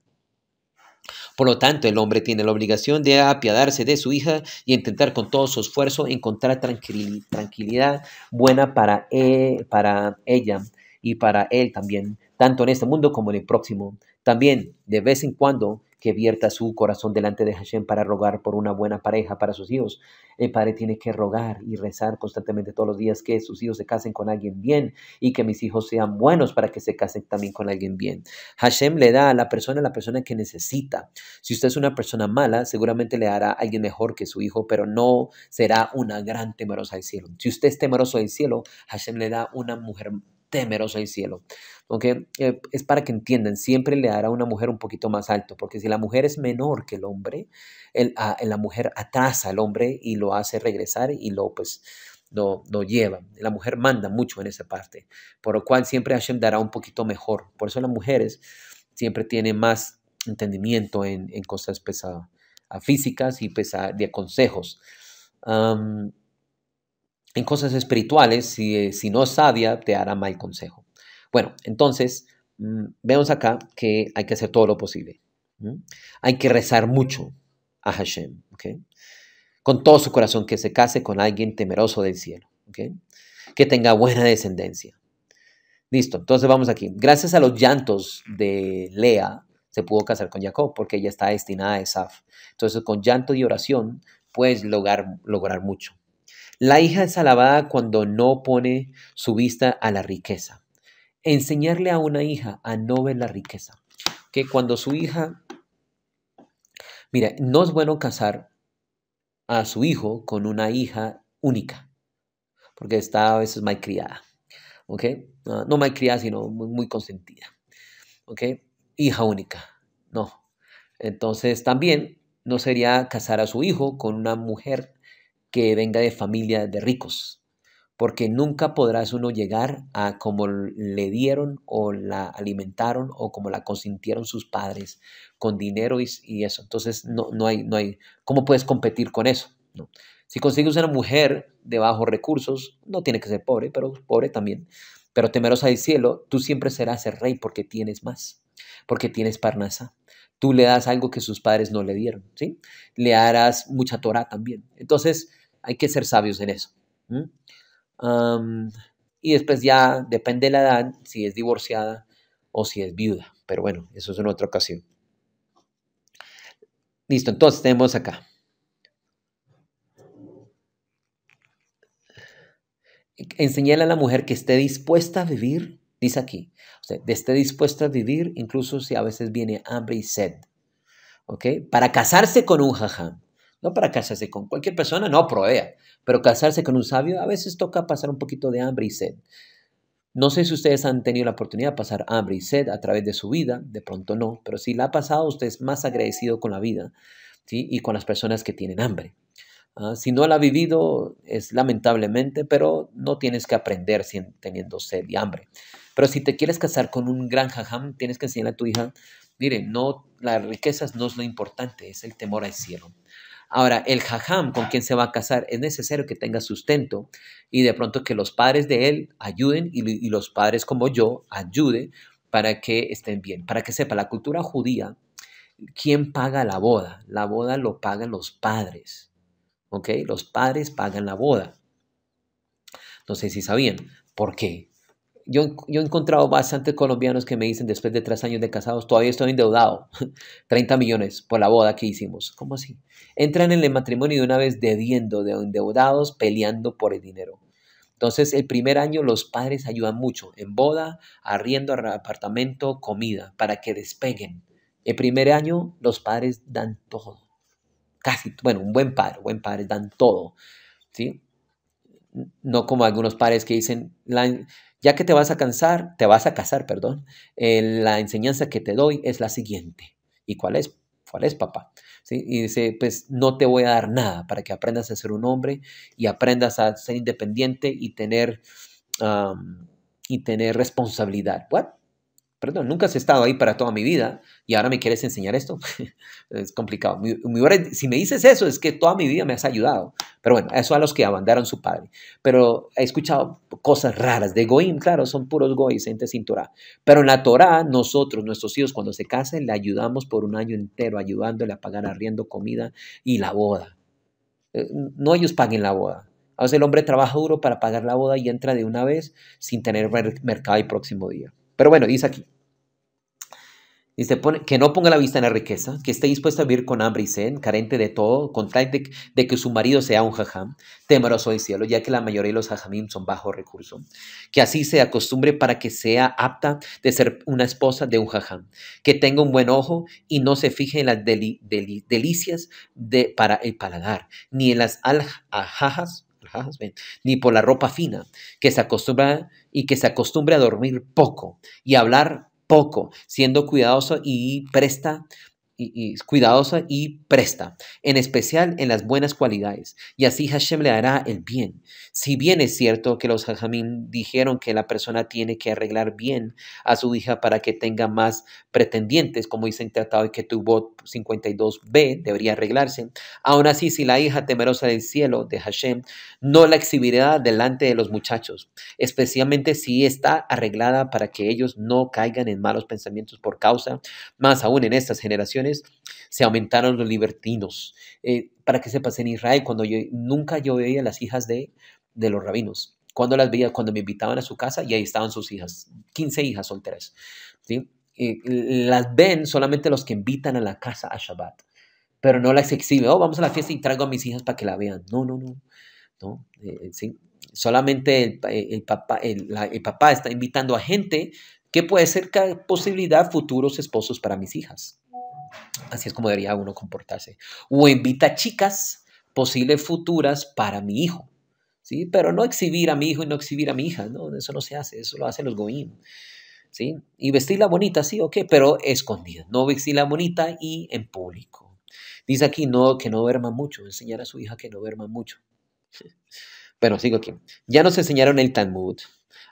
Por lo tanto, el hombre tiene la obligación de apiadarse de su hija y intentar con todo su esfuerzo encontrar tranquilidad buena para, e, para ella y para él también, tanto en este mundo como en el próximo. También, de vez en cuando, que vierta su corazón delante de Hashem para rogar por una buena pareja para sus hijos. El padre tiene que rogar y rezar constantemente todos los días que sus hijos se casen con alguien bien y que mis hijos sean buenos para que se casen también con alguien bien. Hashem le da a la persona la persona que necesita. Si usted es una persona mala, seguramente le hará a alguien mejor que su hijo, pero no será una gran temerosa del cielo. Si usted es temeroso del cielo, Hashem le da una mujer temeroso el cielo. Okay? Eh, es para que entiendan, siempre le dará a una mujer un poquito más alto, porque si la mujer es menor que el hombre, el, la mujer atrasa al hombre y lo hace regresar y lo, pues, no, no, lleva. La mujer manda mucho en esa parte, por lo cual siempre Hashem dará un poquito mejor. Por eso las mujeres siempre tienen más entendimiento en, en cosas pesadas, físicas y pesadas, de consejos en cosas espirituales, eh, si, no es sabia, te hará mal consejo. Bueno, entonces, mm, vemos acá que hay que hacer todo lo posible. Hay que rezar mucho a Hashem, con todo su corazón, que se case con alguien temeroso del cielo, que tenga buena descendencia. Listo, entonces vamos aquí. Gracias a los llantos de Lea, se pudo casar con Jacob porque ella está destinada a Esaf. Entonces, con llanto y oración puedes lograr mucho. La hija es alabada cuando no pone su vista a la riqueza. Enseñarle a una hija a no ver la riqueza. Que cuando su hija... Mira, no es bueno casar a su hijo con una hija única, porque está a veces mal criada. ¿Ok? Ah, no mal criada, sino muy, muy consentida. ¿Ok? Hija única. No. Entonces también no sería casar a su hijo con una mujer que venga de familia de ricos, porque nunca podrás uno llegar a como le dieron o la alimentaron o como la consintieron sus padres con dinero y, eso. Entonces, no, no, hay, no hay, ¿cómo puedes competir con eso? No. Si consigues una mujer de bajos recursos, no tiene que ser pobre, pero pobre también, pero temerosa del cielo, tú siempre serás el rey porque tienes más, porque tienes parnasa. Tú le das algo que sus padres no le dieron, ¿sí? Le harás mucha Torah también. Entonces, hay que ser sabios en eso. y después ya depende de la edad, si es divorciada o si es viuda. Pero bueno, eso es en otra ocasión. Listo, entonces tenemos acá. Enseñale a la mujer que esté dispuesta a vivir, dice aquí, o sea, esté dispuesta a vivir incluso si a veces viene hambre y sed, ¿ok? Para casarse con un jajam. No para casarse con cualquier persona, no provea. Pero casarse con un sabio a veces toca pasar un poquito de hambre y sed. No sé si ustedes han tenido la oportunidad de pasar hambre y sed a través de su vida, de pronto no, pero si la ha pasado, usted es más agradecido con la vida y con las personas que tienen hambre. Ah, si no la ha vivido, es lamentablemente, pero no tienes que aprender sin, teniendo sed y hambre. Pero si te quieres casar con un gran jajam, tienes que enseñarle a tu hija, mire, no, las riquezas no es lo importante, es el temor al cielo. Ahora, el jajam con quien se va a casar es necesario que tenga sustento y de pronto que los padres de él ayuden y, los padres como yo ayude para que estén bien, para que sepa la cultura judía, ¿quién paga la boda? La boda lo pagan los padres, ¿ok? Los padres pagan la boda. No sé si sabían. ¿Por qué? yo, he encontrado bastantes colombianos que me dicen después de tres años de casados, todavía estoy endeudado, 30 millones por la boda que hicimos. ¿Cómo así? Entran en el matrimonio de una vez debiendo, de endeudados, peleando por el dinero. Entonces, el primer año los padres ayudan mucho en boda, arriendo, apartamento, comida, para que despeguen. El primer año los padres dan todo. Casi, bueno, un buen padre, buen padre, dan todo. ¿sí? No como algunos padres que dicen, ya que te vas a cansar, te vas a casar, perdón, la enseñanza que te doy es la siguiente. ¿Y cuál es? ¿Cuál es, papá? Y dice, pues no te voy a dar nada para que aprendas a ser un hombre y aprendas a ser independiente y tener, y tener responsabilidad. ¿What? perdón, nunca has estado ahí para toda mi vida y ahora me quieres enseñar esto. es complicado. si me dices eso, es que toda mi vida me has ayudado. Pero bueno, eso a los que abandonaron su padre. Pero he escuchado cosas raras de Goim, claro, son puros Gois, gente sin Torah. Pero en la Torah, nosotros, nuestros hijos, cuando se casen, le ayudamos por un año entero, ayudándole a pagar arriendo, comida y la boda. Eh, no ellos paguen la boda, a el hombre trabaja duro para pagar la boda y entra de una vez sin tener mercado el próximo día. Pero bueno, dice aquí que no ponga la vista en la riqueza, que esté dispuesta a vivir con hambre y sed, carente de todo, con tal de, que su marido sea un jajam, temeroso del cielo, ya que la mayoría de los jajamim son bajo recurso. Que así se acostumbre para que sea apta de ser una esposa de un jajam. Que tenga un buen ojo y no se fije en las delicias de, para el paladar, ni en las ajajas. ni por la ropa fina, que se acostumbra y que se acostumbre a dormir poco y a hablar poco, siendo cuidadoso y presta y, cuidadosa y presta, en especial en las buenas cualidades, y así Hashem le hará el bien. Si bien es cierto que los hajamim dijeron que la persona tiene que arreglar bien a su hija para que tenga más pretendientes, como dice en Tratado de que tuvo 52b, debería arreglarse, aún así si la hija temerosa del cielo de Hashem no la exhibirá delante de los muchachos, especialmente si está arreglada para que ellos no caigan en malos pensamientos por causa, más aún en estas generaciones se aumentaron los libertinos. Eh, para que sepas, en Israel, cuando yo, nunca yo veía las hijas de, los rabinos. Cuando las veía, cuando me invitaban a su casa y ahí estaban sus hijas, 15 hijas solteras. ¿sí? las ven solamente los que invitan a la casa a Shabbat, pero no las exhibe Oh, vamos a la fiesta y traigo a mis hijas para que la vean. No, no, no. no eh, eh, sí. Solamente el, papá, el papá está invitando a gente que puede ser posibilidad futuros esposos para mis hijas. Así es como debería uno comportarse. O invita chicas posibles futuras para mi hijo. ¿sí? Pero no exhibir a mi hijo y no exhibir a mi hija. No, eso no se hace. Eso lo hacen los goín. ¿sí? Y vestirla bonita, sí, ok, pero escondida. No la bonita y en público. Dice aquí no, que no duerma mucho. Enseñar a su hija que no duerma mucho. Pero sigo aquí. Ya nos enseñaron el Talmud.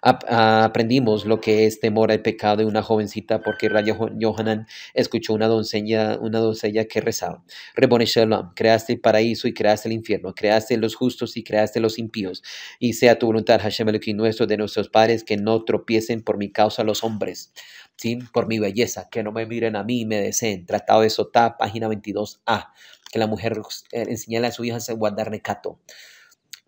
Ah, aprendimos lo que es temor al pecado de una jovencita porque Raya Yohanan escuchó una doncella, una doncella que rezaba. Rebone Shalom, creaste el paraíso y creaste el infierno, creaste los justos y creaste los impíos. Y sea tu voluntad, Hashem Elohim nuestro, de nuestros padres, que no tropiecen por mi causa los hombres. Por mi belleza, que no me miren a mí y me deseen. Tratado de Sotá, página 22a. Que la mujer eh, enseñala a su hija a guardar recato.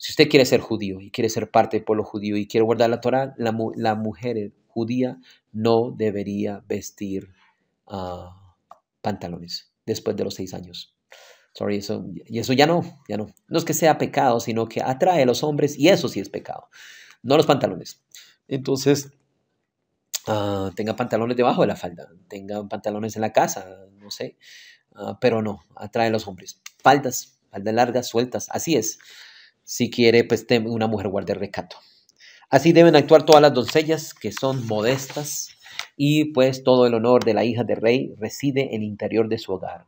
Si usted quiere ser judío y quiere ser parte del pueblo judío y quiere guardar la Torah, la, la mujer judía no debería vestir ah, pantalones después de los seis años. Sorry, eso, y eso ya no, ya no. No es que sea pecado, sino que atrae a los hombres y eso sí es pecado, no los pantalones. Entonces, ah, tenga pantalones debajo de la falda, tenga pantalones en la casa, no sé, ah, pero no, atrae a los hombres. Faldas, faldas largas, sueltas, así es si quiere pues una mujer guarde recato. Así deben actuar todas las doncellas que son modestas y pues todo el honor de la hija del rey reside en el interior de su hogar.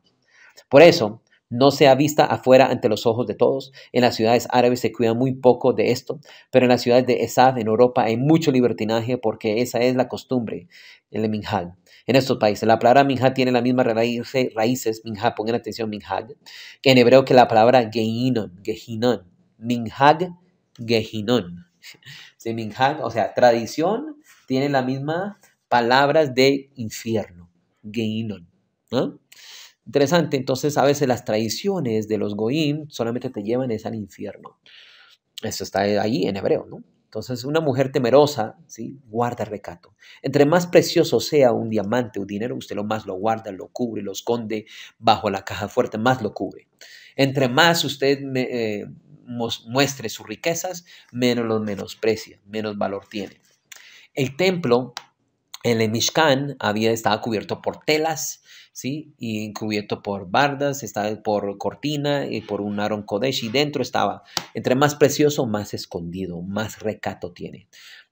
Por eso, no sea vista afuera ante los ojos de todos. En las ciudades árabes se cuida muy poco de esto, pero en las ciudades de Esad, en Europa, hay mucho libertinaje porque esa es la costumbre en el Minhal. En estos países, la palabra Minhal tiene las mismas raíces, raíces ponen pongan atención, Minhal, que en hebreo que la palabra Geinon, Gehinon Minhag Gehinon. o sea, tradición tiene la misma palabras de infierno, Gehinon. Interesante, entonces a veces las tradiciones de los Goim solamente te llevan es al infierno. Eso está ahí en hebreo, ¿no? Entonces, una mujer temerosa, ¿sí? Guarda recato. Entre más precioso sea un diamante o dinero, usted lo más lo guarda, lo cubre, lo esconde bajo la caja fuerte, más lo cubre. Entre más usted me, eh, muestre sus riquezas, menos los menosprecia, menos valor tiene. El templo, el Mishkan, había, estaba cubierto por telas, ¿sí? Y cubierto por bardas, estaba por cortina y por un Aron Kodesh, y dentro estaba, entre más precioso, más escondido, más recato tiene.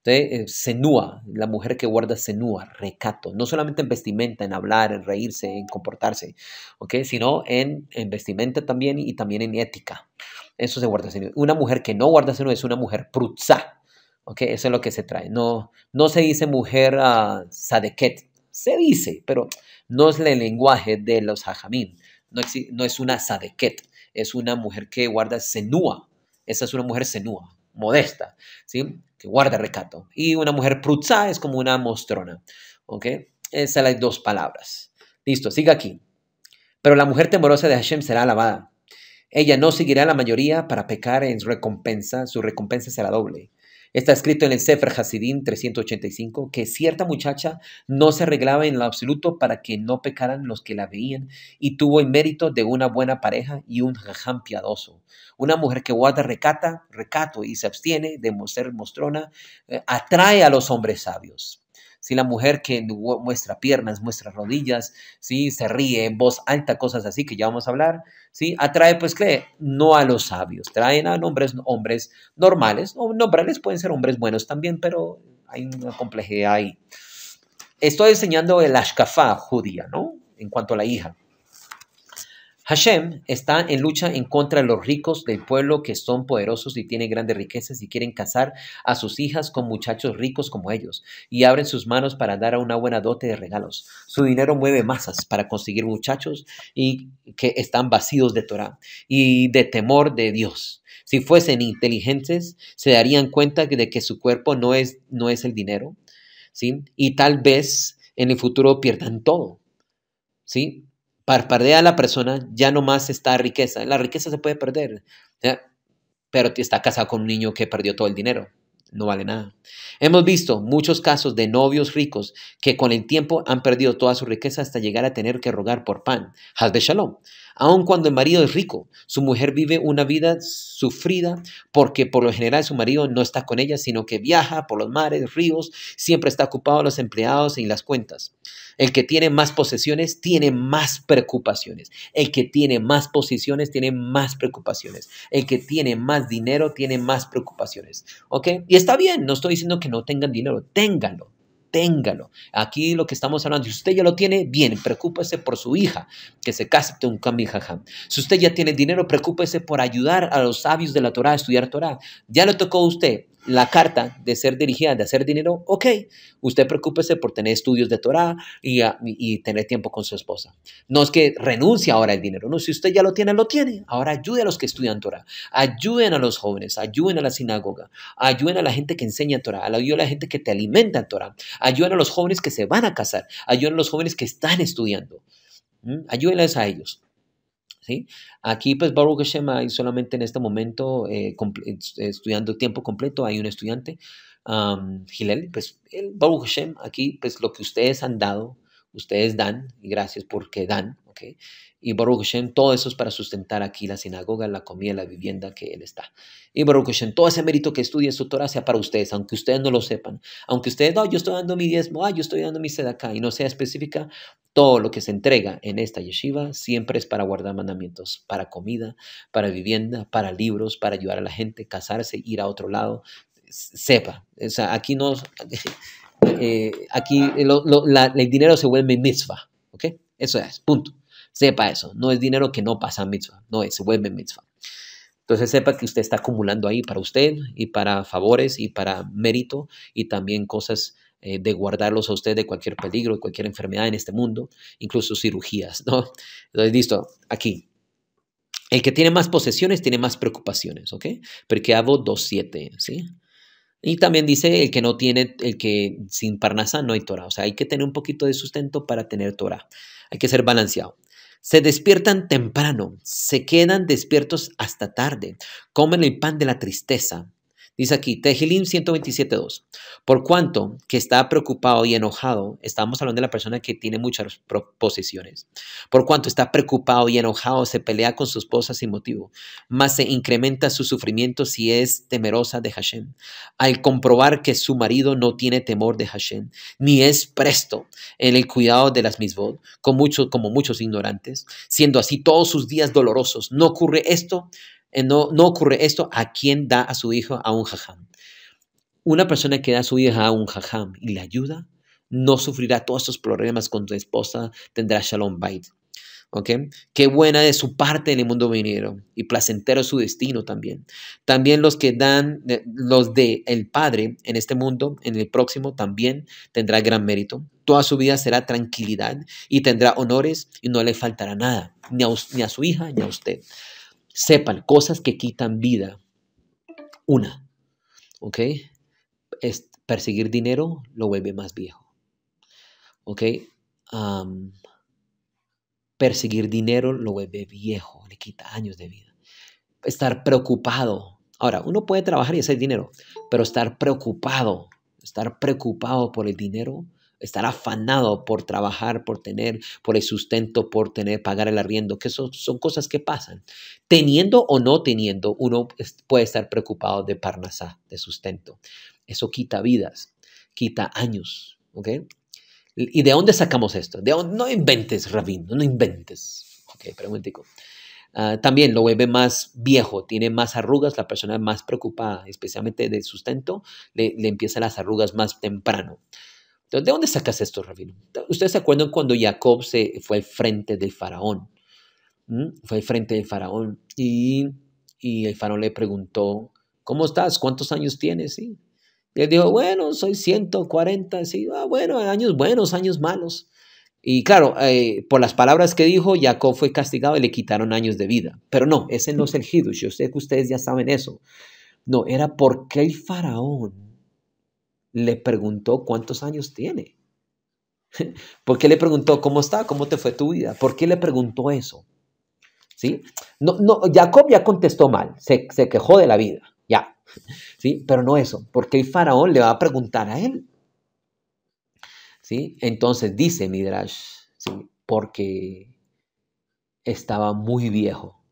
Entonces, senúa, eh, la mujer que guarda senúa, recato, no solamente en vestimenta, en hablar, en reírse, en comportarse, ¿ok? Sino en, en vestimenta también y también en ética, eso se guarda Una mujer que no guarda senúa es una mujer prutza. ¿Ok? Eso es lo que se trae. No, no se dice mujer ah, sadeket. Se dice, pero no es el lenguaje de los hajamim. No, no, es una sadeket. Es una mujer que guarda senúa. Esa es una mujer senúa, modesta, ¿sí? Que guarda recato. Y una mujer prutza es como una mostrona. ¿Ok? Esas son las dos palabras. Listo, siga aquí. Pero la mujer temorosa de Hashem será alabada ella no seguirá la mayoría para pecar en recompensa, su recompensa será doble. Está escrito en el Sefer Hasidim 385 que cierta muchacha no se arreglaba en lo absoluto para que no pecaran los que la veían y tuvo el mérito de una buena pareja y un jajam piadoso. Una mujer que guarda recata, recato y se abstiene de ser mostrona eh, atrae a los hombres sabios. Si La mujer que muestra piernas, muestra rodillas, si Se ríe, en voz alta, cosas así que ya vamos a hablar, Si Atrae, pues, ¿qué? No a los sabios, traen a hombres, hombres normales, o pueden ser hombres buenos también, pero hay una complejidad ahí. Estoy enseñando el Ashkafá judía, ¿no? En cuanto a la hija. Hashem está en lucha en contra de los ricos del pueblo que son poderosos y tienen grandes riquezas y quieren casar a sus hijas con muchachos ricos como ellos y abren sus manos para dar a una buena dote de regalos. Su dinero mueve masas para conseguir muchachos y que están vacíos de Torah y de temor de Dios. Si fuesen inteligentes, se darían cuenta de que su cuerpo no es, no es el dinero, ¿sí? Y tal vez en el futuro pierdan todo, ¿sí? a la persona, ya no más está riqueza. La riqueza se puede perder, pero está casado con un niño que perdió todo el dinero. No vale nada. Hemos visto muchos casos de novios ricos que con el tiempo han perdido toda su riqueza hasta llegar a tener que rogar por pan. de Shalom. Aun cuando el marido es rico, su mujer vive una vida sufrida porque por lo general su marido no está con ella, sino que viaja por los mares, ríos, siempre está ocupado los empleados y las cuentas. El que tiene más posesiones tiene más preocupaciones. El que tiene más posiciones tiene más preocupaciones. El que tiene más dinero tiene más preocupaciones. ¿Ok? Y está bien, no estoy diciendo que no tengan dinero, ténganlo téngalo. Aquí lo que estamos hablando, si usted ya lo tiene, bien, preocúpese por su hija, que se case con un Jajam. Si usted ya tiene dinero, preocúpese por ayudar a los sabios de la Torah a estudiar Torah. Ya le tocó a usted, la carta de ser dirigida, de hacer dinero, ok, usted preocúpese por tener estudios de Torah y, tener tiempo con su esposa. No es que renuncie ahora el dinero, no, si usted ya lo tiene, lo tiene. Ahora ayude a los que estudian Torah, ayuden a los jóvenes, ayuden a la sinagoga, ayuden a la gente que enseña Torah, ayuden a la gente que te alimenta Torah, ayuden a los jóvenes que se van a casar, ayuden a los jóvenes que están estudiando, ayúdenles a ellos. ¿sí? Aquí, pues, Baruch Hashem hay solamente en este momento, eh, estudiando tiempo completo, hay un estudiante, um, Gilel, pues, el Baruch Hashem, aquí, pues, lo que ustedes han dado, ustedes dan, y gracias porque dan, ¿ok? Y Baruch Hashem, todo eso es para sustentar aquí la sinagoga, la comida, la vivienda que él está. Y Baruch Hashem, todo ese mérito que estudia su Torah sea para ustedes, aunque ustedes no lo sepan. Aunque ustedes, no, yo estoy dando mi diezmo, ah, yo estoy dando mi acá y no sea específica, todo lo que se entrega en esta yeshiva siempre es para guardar mandamientos, para comida, para vivienda, para libros, para ayudar a la gente, casarse, ir a otro lado, sepa. O sea, aquí no eh, aquí el dinero se vuelve mitzvah, ¿ok? Eso es, punto. Sepa eso, no es dinero que no pasa mitzvah, no es, se vuelve mitzvah. Entonces sepa que usted está acumulando ahí para usted y para favores y para mérito y también cosas eh, de guardarlos a usted de cualquier peligro, de cualquier enfermedad en este mundo, incluso cirugías, ¿no? Entonces, listo, aquí. El que tiene más posesiones tiene más preocupaciones, ¿ok? Porque hago 2.7, ¿sí? Y también dice el que no tiene, el que sin parnaza no hay Torah. O sea, hay que tener un poquito de sustento para tener Torah. Hay que ser balanceado. Se despiertan temprano, se quedan despiertos hasta tarde, comen el pan de la tristeza, Dice aquí, Tejilim 127.2. Por cuanto que está preocupado y enojado, estamos hablando de la persona que tiene muchas proposiciones. Por cuanto está preocupado y enojado, se pelea con su esposa sin motivo, más se incrementa su sufrimiento si es temerosa de Hashem. Al comprobar que su marido no tiene temor de Hashem, ni es presto en el cuidado de las misbod, con como muchos ignorantes, siendo así todos sus días dolorosos, no ocurre esto eh, no, ocurre esto a quien da a su hijo a un jajam. Una persona que da a su hija a un jajam y la ayuda, no sufrirá todos estos problemas con su esposa, tendrá shalom bait. ¿Ok? Qué buena de su parte en el mundo venidero y placentero su destino también. También los que dan, eh, los de el Padre en este mundo, en el próximo, también tendrá gran mérito. Toda su vida será tranquilidad y tendrá honores y no le faltará nada, ni a su hija ni a usted. Sepan, cosas que quitan vida. Una, ¿ok? Es perseguir dinero lo vuelve más viejo. ¿Ok? perseguir dinero lo vuelve viejo, le quita años de vida. Estar preocupado. Ahora, uno puede trabajar y hacer dinero, pero estar preocupado, estar preocupado por el dinero estar afanado por trabajar, por tener, por el sustento, por tener, pagar el arriendo, que son, son cosas que pasan. Teniendo o no teniendo, uno puede estar preocupado de parnasá, de sustento. Eso quita vidas, quita años, ¿ok? ¿Y de dónde sacamos esto? ¿De No inventes, Rabino, no inventes. Ok, ah, también lo vuelve más viejo, tiene más arrugas, la persona más preocupada, especialmente de sustento, le, le empiezan las arrugas más temprano. ¿de dónde sacas esto, Rabino? Ustedes se acuerdan cuando Jacob se fue al frente del faraón. ¿Mm? Fue al frente del faraón y, el faraón le preguntó, ¿cómo estás? ¿Cuántos años tienes? Y él dijo, bueno, soy 140. Sí, ah, bueno, años buenos, años malos. Y claro, eh, por las palabras que dijo, Jacob fue castigado y le quitaron años de vida. Pero no, ese no es el Hidush. Yo sé que ustedes ya saben eso. No, era porque el faraón le preguntó cuántos años tiene? ¿Por qué le preguntó cómo está? ¿Cómo te fue tu vida? ¿Por qué le preguntó eso? ¿Sí? No, no, Jacob ya contestó mal, se, se quejó de la vida, ya. ¿Sí? Pero no eso, porque el faraón le va a preguntar a él. ¿Sí? Entonces dice Midrash, ¿sí? porque estaba muy viejo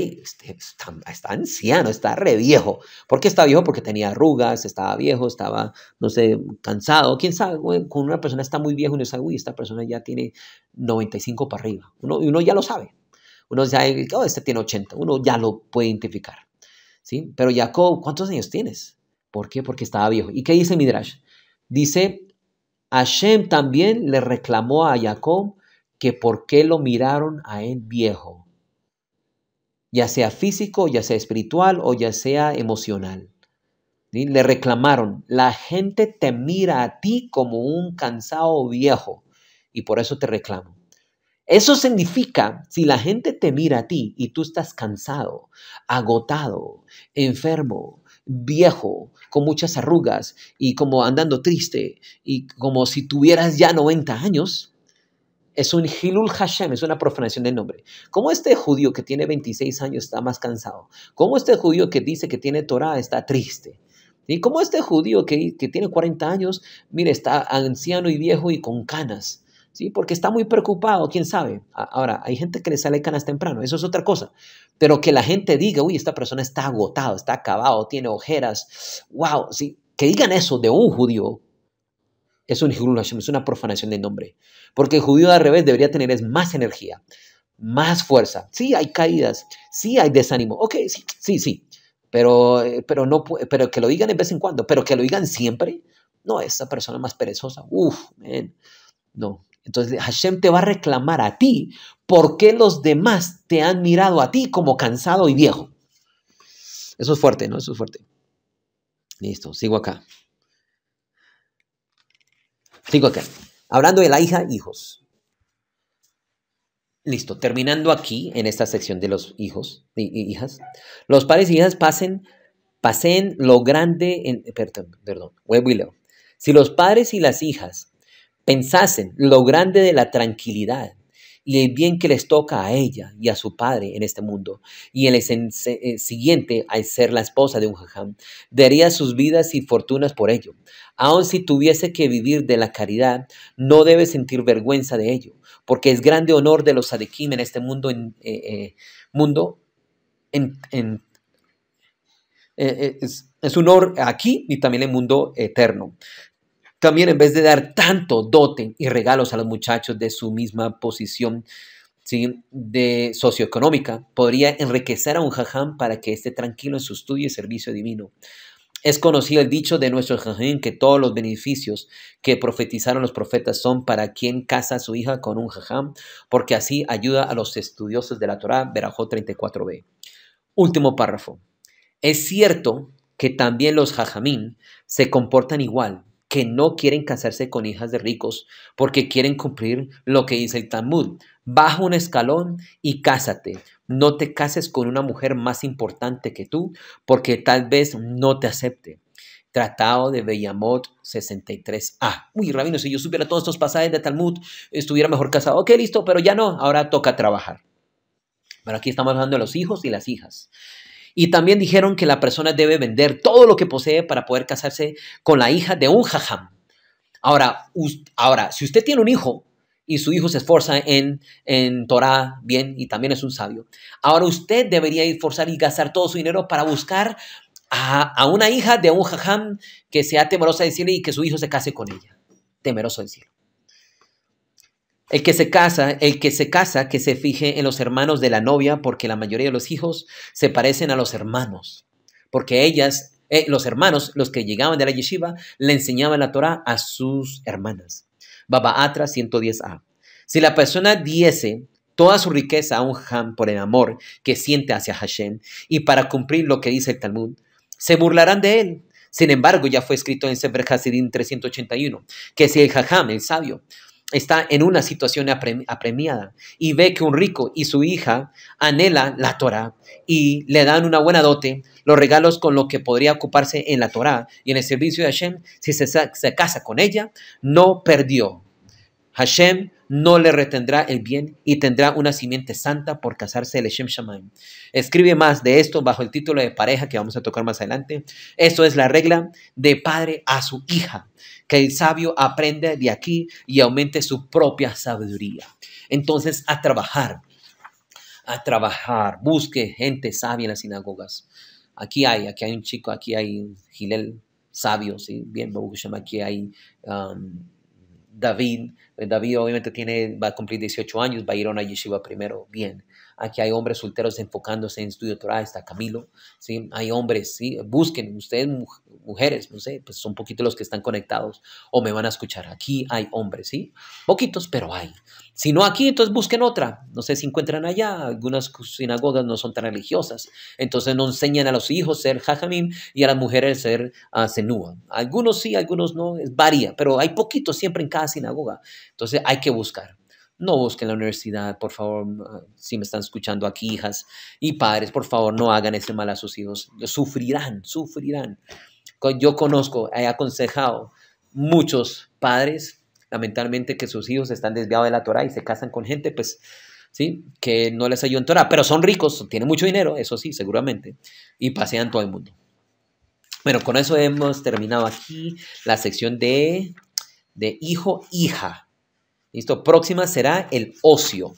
este, está, anciano, está re viejo. ¿Por qué está viejo? Porque tenía arrugas, estaba viejo, estaba, no sé, cansado. ¿Quién sabe? con una persona está muy viejo, uno sabe, uy, esta persona ya tiene 95 para arriba. Uno, uno ya lo sabe. Uno ya oh, este tiene 80. Uno ya lo puede identificar. ¿sí? Pero Jacob, ¿cuántos años tienes? ¿Por qué? Porque estaba viejo. ¿Y qué dice Midrash? Dice, Hashem también le reclamó a Jacob que por qué lo miraron a él viejo ya sea físico, ya sea espiritual o ya sea emocional. Le reclamaron, la gente te mira a ti como un cansado viejo y por eso te reclamo. Eso significa, si la gente te mira a ti y tú estás cansado, agotado, enfermo, viejo, con muchas arrugas y como andando triste y como si tuvieras ya 90 años, es un Hilul Hashem, es una profanación del nombre. ¿Cómo este judío que tiene 26 años está más cansado? ¿Cómo este judío que dice que tiene Torah está triste? ¿Y cómo este judío que, tiene 40 años, mire, está anciano y viejo y con canas? ¿Sí? Porque está muy preocupado, quién sabe. Ahora, hay gente que le sale canas temprano, eso es otra cosa. Pero que la gente diga, uy, esta persona está agotado, está acabado, tiene ojeras, wow, ¿sí? que digan eso de un judío es un es una profanación de nombre. Porque el judío al revés debería tener es más energía, más fuerza. Sí, hay caídas, sí hay desánimo. Ok, sí, sí, sí. Pero, eh, pero, no, pero que lo digan de vez en cuando, pero que lo digan siempre. No, esa persona más perezosa. Uf, no. Entonces Hashem te va a reclamar a ti porque los demás te han mirado a ti como cansado y viejo. Eso es fuerte, ¿no? Eso es fuerte. Listo, sigo acá. Sigo acá. Hablando de la hija, hijos. Listo, terminando aquí en esta sección de los hijos y, hijas. Los padres y hijas pasen, pasen lo grande en, perdón, perdón, y Si los padres y las hijas pensasen lo grande de la tranquilidad y el bien que les toca a ella y a su padre en este mundo, y el eh, siguiente al ser la esposa de un jajam, daría sus vidas y fortunas por ello. Aun si tuviese que vivir de la caridad, no debe sentir vergüenza de ello, porque es grande honor de los sadequim en este mundo, en, eh, eh, mundo en, eh, es, honor aquí y también en el mundo eterno. También en vez de dar tanto dote y regalos a los muchachos de su misma posición, de socioeconómica podría enriquecer a un jajam para que esté tranquilo en su estudio y servicio divino. Es conocido el dicho de nuestro jajim que todos los beneficios que profetizaron los profetas son para quien casa a su hija con un jajam, porque así ayuda a los estudiosos de la Torah, verajo 34b. Último párrafo. Es cierto que también los jajamín se comportan igual que no quieren casarse con hijas de ricos porque quieren cumplir lo que dice el Talmud. Baja un escalón y cásate. No te cases con una mujer más importante que tú porque tal vez no te acepte. Tratado de Bellamot 63a. Uy, Rabino, si yo supiera todos estos pasajes de Talmud, estuviera mejor casado. Ok, listo, pero ya no, ahora toca trabajar. Pero aquí estamos hablando de los hijos y las hijas. Y también dijeron que la persona debe vender todo lo que posee para poder casarse con la hija de un jajam. Ahora, ahora si usted tiene un hijo y su hijo se esfuerza en, en Torah bien y también es un sabio, ahora usted debería esforzar y gastar todo su dinero para buscar a, una hija de un jajam que sea temerosa de cielo y que su hijo se case con ella. Temeroso de cielo. El que se casa, el que se casa, que se fije en los hermanos de la novia, porque la mayoría de los hijos se parecen a los hermanos, porque ellas, eh, los hermanos, los que llegaban de la yeshiva, le enseñaban la Torah a sus hermanas. Baba Atra 110a. Si la persona diese toda su riqueza a un ham por el amor que siente hacia Hashem y para cumplir lo que dice el Talmud, se burlarán de él. Sin embargo, ya fue escrito en Sefer Hasidim 381 que si el Hajam, el sabio, está en una situación apremiada y ve que un rico y su hija anhela la Torah y le dan una buena dote, los regalos con lo que podría ocuparse en la Torah y en el servicio de Hashem, si se casa con ella, no perdió. Hashem no le retendrá el bien y tendrá una simiente santa por casarse el Shem Shamaim. Escribe más de esto bajo el título de pareja que vamos a tocar más adelante. Esto es la regla de padre a su hija, que el sabio aprende de aquí y aumente su propia sabiduría. Entonces, a trabajar, a trabajar, busque gente sabia en las sinagogas. Aquí hay, aquí hay un chico, aquí hay Gilel sabio, ¿sí? bien, aquí hay... Um, David. Eh, David obviamente tiene, va a cumplir 18 años, va a ir a una yeshiva primero, bien. Aquí hay hombres solteros enfocándose en estudio Torah, está Camilo, ¿sí? Hay hombres, ¿sí? Busquen, ustedes mujeres, no sé, pues son poquitos los que están conectados o me van a escuchar. Aquí hay hombres, ¿sí? Poquitos, pero hay. Si no aquí, entonces busquen otra. No sé si encuentran allá. Algunas sinagogas no son tan religiosas. Entonces no enseñan a los hijos ser jajamín y a las mujeres ser uh, Algunos sí, algunos no. Varía, pero hay poquitos siempre en cada sinagoga. Entonces hay que buscar no busquen la universidad, por favor, si me están escuchando aquí, hijas y padres, por favor, no hagan ese mal a sus hijos, sufrirán, sufrirán. Yo conozco, he aconsejado muchos padres, lamentablemente, que sus hijos están desviados de la Torah y se casan con gente, pues, ¿sí? Que no les ayuda en Torah, pero son ricos, tienen mucho dinero, eso sí, seguramente, y pasean todo el mundo. Bueno, con eso hemos terminado aquí la sección de, de hijo-hija. Listo, próxima será el ocio.